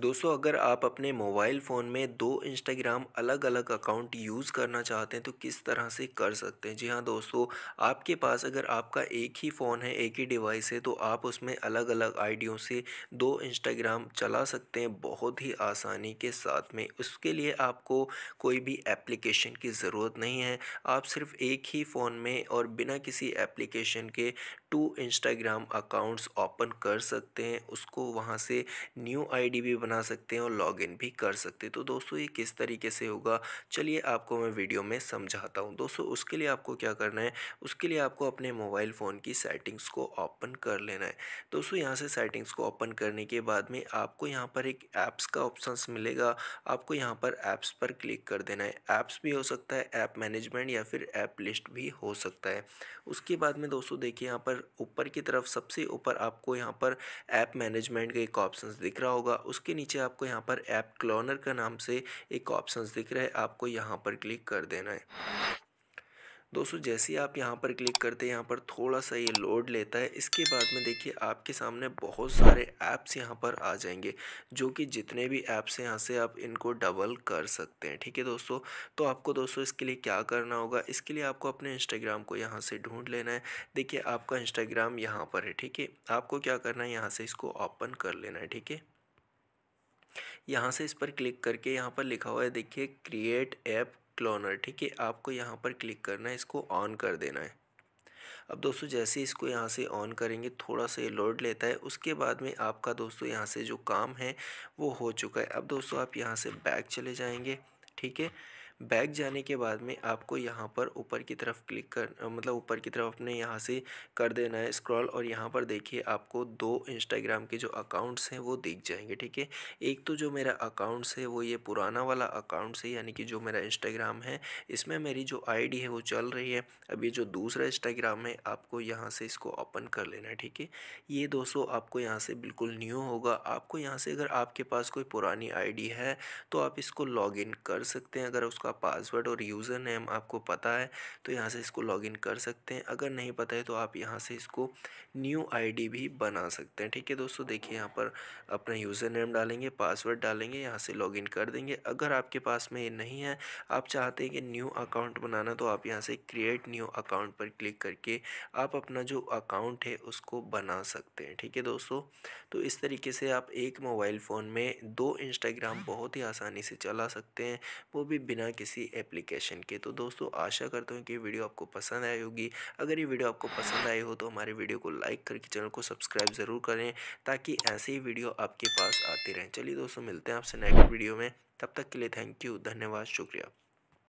दोस्तों अगर आप अपने मोबाइल फ़ोन में दो इंस्टाग्राम अलग अलग अकाउंट यूज़ करना चाहते हैं तो किस तरह से कर सकते हैं जी हाँ दोस्तों आपके पास अगर आपका एक ही फ़ोन है एक ही डिवाइस है तो आप उसमें अलग अलग आईडियों से दो इंस्टाग्राम चला सकते हैं बहुत ही आसानी के साथ में उसके लिए आपको कोई भी एप्लीकेशन की ज़रूरत नहीं है आप सिर्फ एक ही फ़ोन में और बिना किसी एप्लीकेशन के टू इंस्टाग्राम अकाउंट्स ओपन कर सकते हैं उसको वहाँ से न्यू आई भी बना सकते हैं और लॉगिन भी कर सकते हैं तो दोस्तों ये किस तरीके से होगा चलिए आपको मैं वीडियो में समझाता हूँ दोस्तों उसके लिए आपको क्या करना है उसके लिए आपको अपने मोबाइल फ़ोन की सेटिंग्स को ओपन कर लेना है दोस्तों यहाँ से सेटिंग्स को ओपन करने के बाद में आपको यहाँ पर एक ऐप्स का ऑप्शन मिलेगा आपको यहाँ पर ऐप्स पर क्लिक कर देना है ऐप्स भी हो सकता है ऐप मैनेजमेंट या फिर ऐप लिस्ट भी हो सकता है उसके बाद में दोस्तों देखिए यहाँ पर ऊपर की तरफ सबसे ऊपर आपको यहाँ पर ऐप मैनेजमेंट का एक ऑप्शन दिख रहा होगा उसके उसके नीचे आपको यहाँ पर ऐप क्लोनर का नाम से एक ऑप्शन दिख रहा है आपको यहाँ पर क्लिक कर देना है दोस्तों जैसे ही आप यहाँ पर क्लिक करते हैं यहाँ पर थोड़ा सा ये लोड लेता है इसके बाद में देखिए आपके सामने बहुत सारे ऐप्स यहाँ पर आ जाएंगे जो कि जितने भी ऐप्स हैं यहाँ से आप इनको डबल कर सकते हैं ठीक है दोस्तों तो आपको दोस्तों इसके लिए क्या करना होगा इसके लिए आपको अपने इंस्टाग्राम को यहाँ से ढूंढ लेना है देखिए आपका इंस्टाग्राम यहाँ पर है ठीक है आपको क्या करना है यहाँ से इसको ओपन कर लेना है ठीक है यहाँ से इस पर क्लिक करके यहाँ पर लिखा हुआ है देखिए क्रिएट ऐप क्लोनर ठीक है आपको यहाँ पर क्लिक करना है इसको ऑन कर देना है अब दोस्तों जैसे इसको यहाँ से ऑन करेंगे थोड़ा सा ये लोड लेता है उसके बाद में आपका दोस्तों यहाँ से जो काम है वो हो चुका है अब दोस्तों आप यहाँ से बैक चले जाएँगे ठीक है बैक जाने के बाद में आपको यहाँ पर ऊपर की तरफ क्लिक कर मतलब ऊपर की तरफ अपने यहाँ से कर देना है स्क्रॉल और यहाँ पर देखिए आपको दो इंस्टाग्राम के जो अकाउंट्स हैं वो दिख जाएंगे ठीक है एक तो जो मेरा अकाउंट्स है वो ये पुराना वाला अकाउंट्स है यानी कि जो मेरा इंस्टाग्राम है इसमें मेरी जो आई है वो चल रही है अब ये जो दूसरा इंस्टाग्राम है आपको यहाँ से इसको ओपन कर लेना है ठीक है ये दोस्तों आपको यहाँ से बिल्कुल न्यू होगा आपको यहाँ से अगर आपके पास कोई पुरानी आई है तो आप इसको लॉग कर सकते हैं अगर उसका आपका पासवर्ड और यूज़र नेम आपको पता है तो यहाँ से इसको लॉगिन कर सकते हैं अगर नहीं पता है तो आप यहाँ से इसको न्यू आईडी भी बना सकते हैं ठीक है दोस्तों देखिए यहाँ पर अपना यूज़र नेम डालेंगे पासवर्ड डालेंगे यहाँ से लॉगिन कर देंगे अगर आपके पास में ये नहीं है आप चाहते हैं कि न्यू अकाउंट बनाना तो आप यहाँ से क्रिएट न्यू अकाउंट पर क्लिक करके आप अपना जो अकाउंट है उसको बना सकते हैं ठीक है दोस्तों तो इस तरीके से आप एक मोबाइल फ़ोन में दो इंस्टाग्राम बहुत ही आसानी से चला सकते हैं वो भी बिना किसी एप्लीकेशन के तो दोस्तों आशा करता हूँ कि वीडियो आपको पसंद आई होगी अगर ये वीडियो आपको पसंद आई हो तो हमारे वीडियो को लाइक करके चैनल को सब्सक्राइब ज़रूर करें ताकि ऐसे ही वीडियो आपके पास आती रहें चलिए दोस्तों मिलते हैं आपसे नेक्स्ट वीडियो में तब तक के लिए थैंक यू धन्यवाद शुक्रिया